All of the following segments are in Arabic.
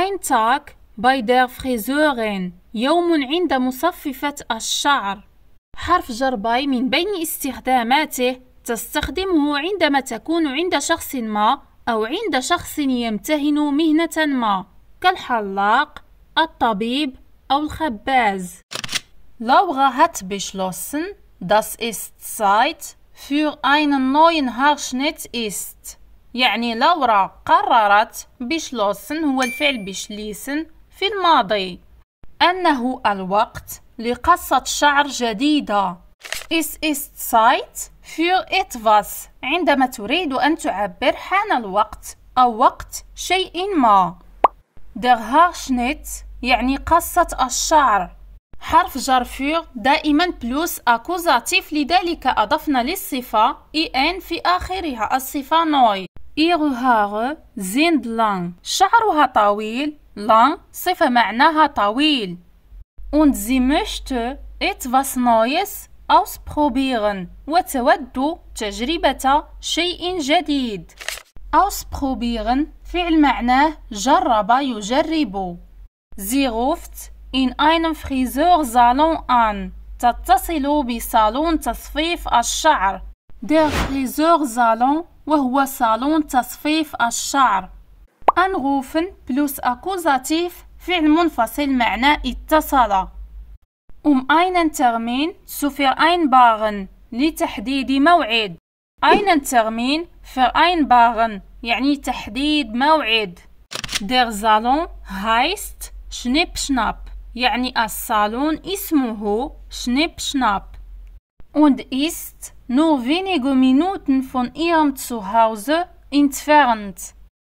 Ein Tag bei der Friseurin يوم عند مصففة الشعر حرف جر باي من بين استخداماته تستخدمه عندما تكون عند شخص ما أو عند شخص يمتهن مهنة ما كالحلاق الطبيب أو الخباز Laura hat beschlossen, dass es Zeit für einen neuen Haarschnitt ist. يعني لورا قررت بشلوسن هو الفعل بشليسن في الماضي أنه الوقت لقصة شعر جديدة إس سايت فيو إت فاس عندما تريد أن تعبر حان الوقت أو وقت شيء ما Der Haarschnitt يعني قصة الشعر حرف جر für دائما بلوس أكوزاتيف لذلك أضفنا للصفة إن في آخرها الصفة نوي إيغهاغ زند لانغ شعرها طويل لانغ صفة معناها طويل und sie möchte etwas Neues ausprobieren وتود تجربة شيء جديد ausprobieren فعل معناه جرب يجرب sie ruft in einem Friseursalon an تتصل بصالون تصفيف الشعر ديغليزوغ زالون وهو صالون تصفيف الشعر أنغوفن بلوس أكوزاتيف فعل منفصل معناه اتصل Um einen Termin اين باغن لتحديد موعد einen اين باغن يعني تحديد موعد دير زالون هايست شنيب شناب يعني الصالون اسمه شنيب شناب und ist nur wenige Minuten von ihrem Zuhause entfernt.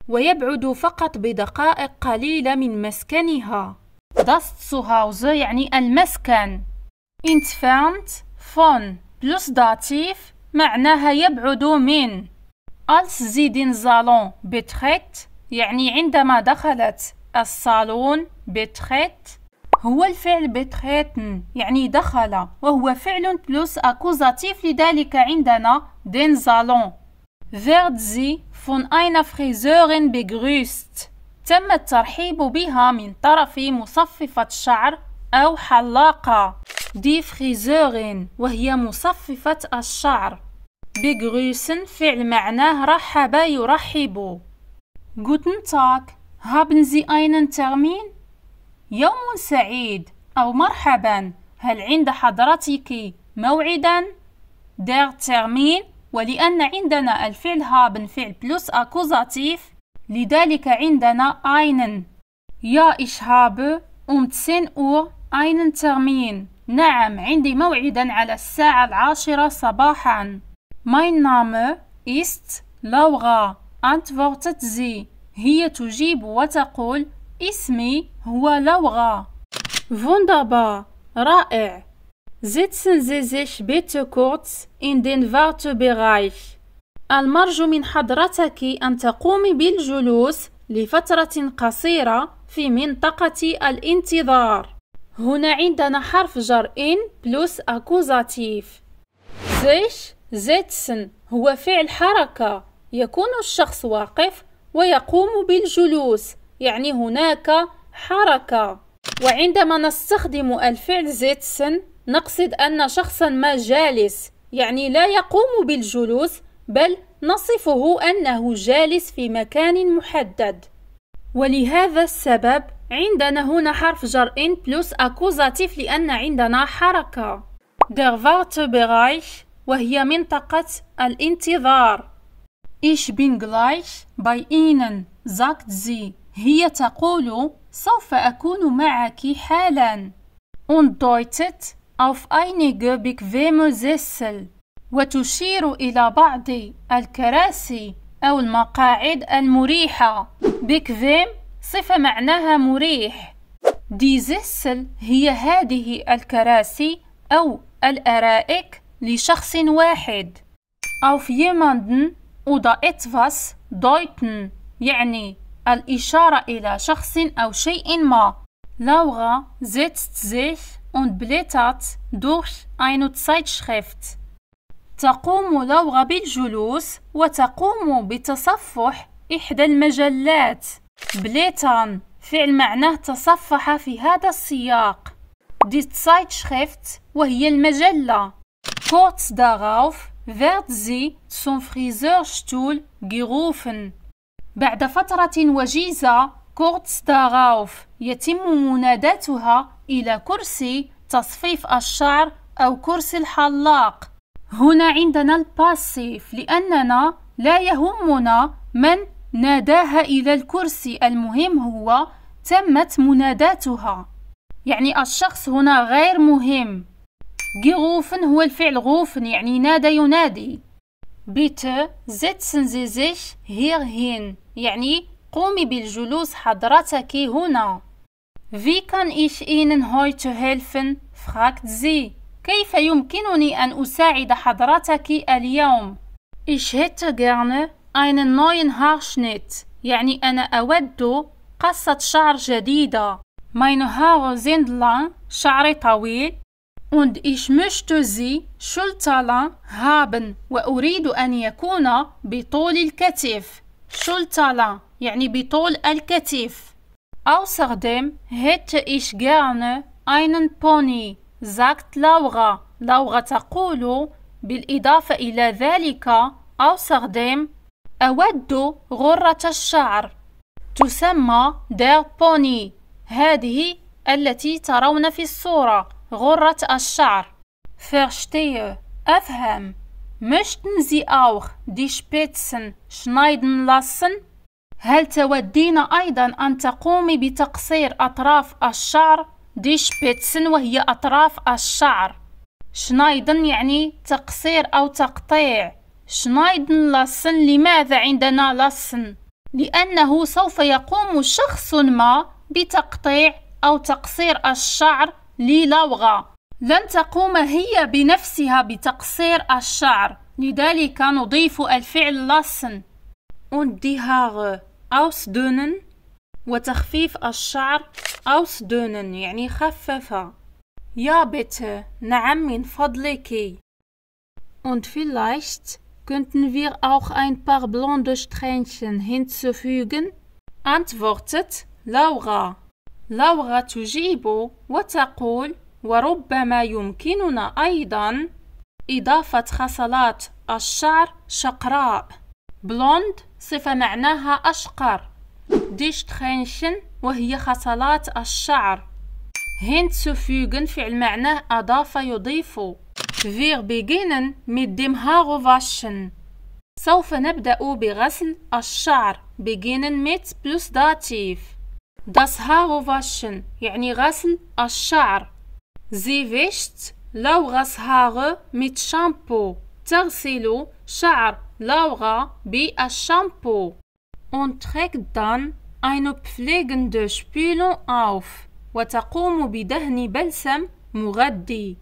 ويبعد فقط بدقائق قليلة من مسكنها. Das Zuhause يعني المسكن. Entfernt von plus Dativ معناها يبعد من. Als sie den Salon betritt يعني عندما دخلت الصالون betritt هو الفعل بتريتن يعني دخل وهو فعل بلس أكوزاتيف لذلك عندنا دين زالون فيرد زي فون اين Friseurin begrüßt تم الترحيب بها من طرف مصففة شعر أو حلاقة دي فريزورين وهي مصففة الشعر بجروسن فعل معناه رحب يرحب Guten تاك هابن زي einen ترمين يوم سعيد أو مرحبا هل عند حضرتك موعدا دير تيرمين ولأن عندنا الفعل هابن فعل بلس أكوزاتيف لذلك عندنا أينن يا إش هاب أم تسين أو أينن Termin نعم عندي موعدا على الساعة العاشرة صباحا ماين نام إست لوغا antwortet زي هي تجيب وتقول اسمي هو لوغا فوندابا رائع. زيتسن زيزيش بيت كورتس ان دين den Wartebereich. المرجو من حضرتك أن تقومي بالجلوس لفترة قصيرة في منطقة الانتظار. هنا عندنا حرف جر إن بلوس أكوزاتيف. زيش زيتسن هو فعل حركة. يكون الشخص واقف ويقوم بالجلوس يعني هناك حركة وعندما نستخدم الفعل زيتسن نقصد أن شخصا ما جالس يعني لا يقوم بالجلوس بل نصفه أنه جالس في مكان محدد ولهذا السبب عندنا هنا حرف جر إن بلس أكوزاتيف لأن عندنا حركة Der Wartebereich وهي منطقة الانتظار Ich bin gleich bei Ihnen sagt sie هي تقول سوف أكون معك حالا und deutet auf einige bequeme Sessel وتشير إلى بعض الكراسي أو المقاعد المريحة بكفيم صفة معناها مريح دي زيسل هي هذه الكراسي أو الأرائك لشخص واحد auf jemanden oder etwas deuten يعني الإشارة إلى شخص أو شيء ما. لاورا setzt sich und blättert durch eine Zeitschrift. تقوم لاورا بالجلوس وتقوم بتصفح إحدى المجلات. بليتان فعل معناه تصفح في هذا السياق. دي Zeitschrift وهي المجلة. Kurz darauf wird sie zum Friseurstuhl gerufen. بعد فترة وجيزة كورتس ستاغاوف يتم مناداتها إلى كرسي تصفيف الشعر أو كرسي الحلاق هنا عندنا الباسيف لأننا لا يهمنا من ناداها إلى الكرسي المهم هو تمت مناداتها يعني الشخص هنا غير مهم غوفن هو الفعل غوفن يعني نادى ينادي زيتسن زي زيش هير هين يعني قومي بالجلوس حضرتك هنا Wie kann ich Ihnen heute helfen? fragt sie. كيف يمكنني أن أساعد حضرتك اليوم؟ Ich hätte gerne einen neuen Haarschnitt. يعني أنا أود قصة شعر جديدة. Meine Haare sind lang. شعري طويل. Und ich möchte sie schulterlang haben. وأريد أن يكون بطول الكتف. شلتلة يعني بطول الكتف أستخدم هيت إيش جارن أينن بوني زاكت لوغا لوغا تقول بالإضافة إلى ذلك أستخدم أود غرة الشعر تسمى دير بوني هذه التي ترون في الصورة غرة الشعر verstehe أفهم möchten Sie auch die Spitzen schneiden lassen? هل تودين أيضا أن تقومي بتقصير أطراف الشعر دي شبيتسن وهي أطراف الشعر شنايدن يعني تقصير أو تقطيع شنايدن لسن لماذا عندنا لسن؟ لأنه سوف يقوم شخص ما بتقطيع أو تقصير الشعر للوغة لن تقوم هي بنفسها بتقصير الشعر لذلك نضيف الفعل lassen und die Haare ausdünnen وتخفيف الشعر ausdünnen يعني خففة يا bitte نعم من فضلك und vielleicht könnten wir auch ein paar blonde Strähnchen hinzufügen antwortet Laura Laura تجيب وتقول وربما يمكننا أيضا إضافة خصلات الشعر شقراء بلوند صفة معناها أشقر ديشتخينشن وهي خصلات الشعر سوفيغن فعل معناه أضاف يضيف فيغ بيجينن mit هاغو فاشن سوف نبدأ بغسل الشعر بيجينن ميت بلوس داتيف داس هاغو فاشن يعني غسل الشعر Sie wäscht لوغة صهاغ mit شامبو تغسل شعر لوغة بالشامبو und trägt dann eine pflegende Spülung auf وتقوم بدهن بلسم مغذي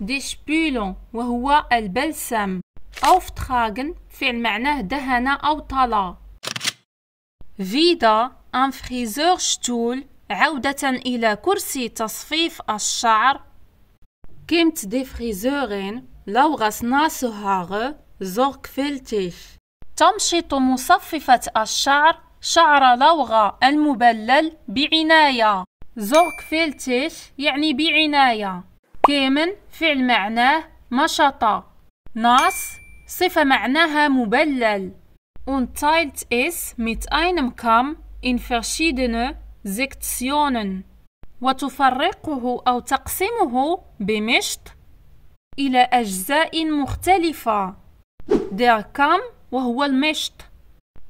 دي شبيلون وهو البلسم auftragen فعل معناه دهن أو طلا فيدا ان فريزور شتول عودة إلى كرسي تصفيف الشعر كيمت دي فريزورين لو غسنا سهاغ زرق فلتيش تمشط مصففة الشعر شعر لوغة المبلل بعناية زرق فلتيش يعني بعناية كيمن فعل معناه مشطة ناس صفة معناها مبلل und تايلت اس mit einem كام ان verschiedene Sektionen. وتفرقه أو تقسمه بمشط إلى أجزاء مختلفة كام وهو المشط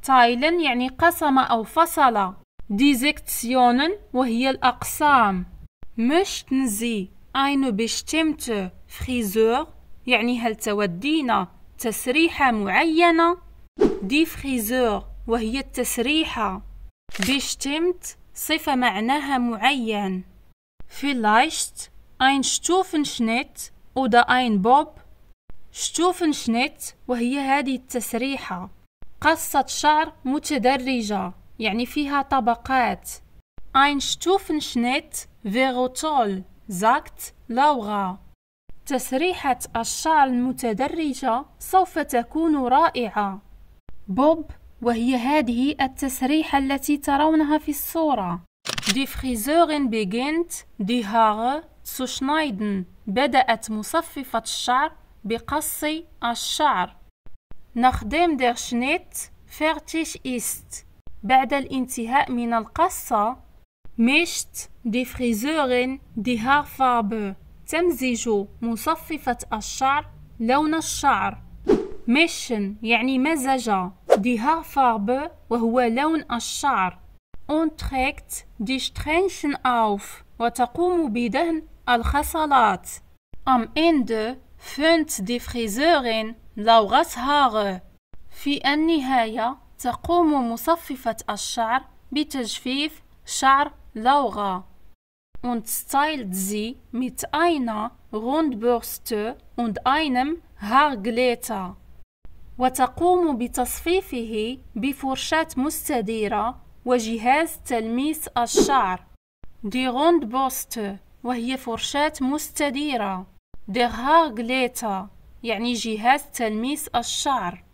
تايلن يعني قسم أو فصل ديزكتسيونن وهي الأقسام مشط نزي أين بشتمت Friseur يعني هل تودين تسريحة معينة دي فريزور وهي التسريحة بشتمت صفة معناها معين vielleicht ein Stufenschnitt oder ein Bob Stufenschnitt وهي هذه التسريحة قصة شعر متدرجة يعني فيها طبقات ein Stufenschnitt wäre toll sagt Laura تسريحة الشعر المتدرجة سوف تكون رائعة بوب وهي هذه التسريحة التي ترونها في الصورة دي فريزورين بيجنت دي هاغ zu شنايدن بدأت مصففة الشعر بقص الشعر. نخدم der شنيت fertig إيست بعد الانتهاء من القصة مشت دي فريزورين دي هاغ فابو تمزج مصففة الشعر لون الشعر. ميشن يعني مزجة دي ها فارب وهو لون الشعر اون تريكت دي شترينشن اوف وتقوم بدهن الخصلات ام اند فنت دي فريزورين لو في النهاية تقوم مصففة الشعر بتجفيف شعر لوغا und stylt sie mit einer Rundbürste und einem Haarglätter. وتقوم بتصفيفه بفرشاة مستديرة وجهاز تلميس الشعر دي غوند بوست وهي فرشاة مستديرة دي غلاتا يعني جهاز تلميس الشعر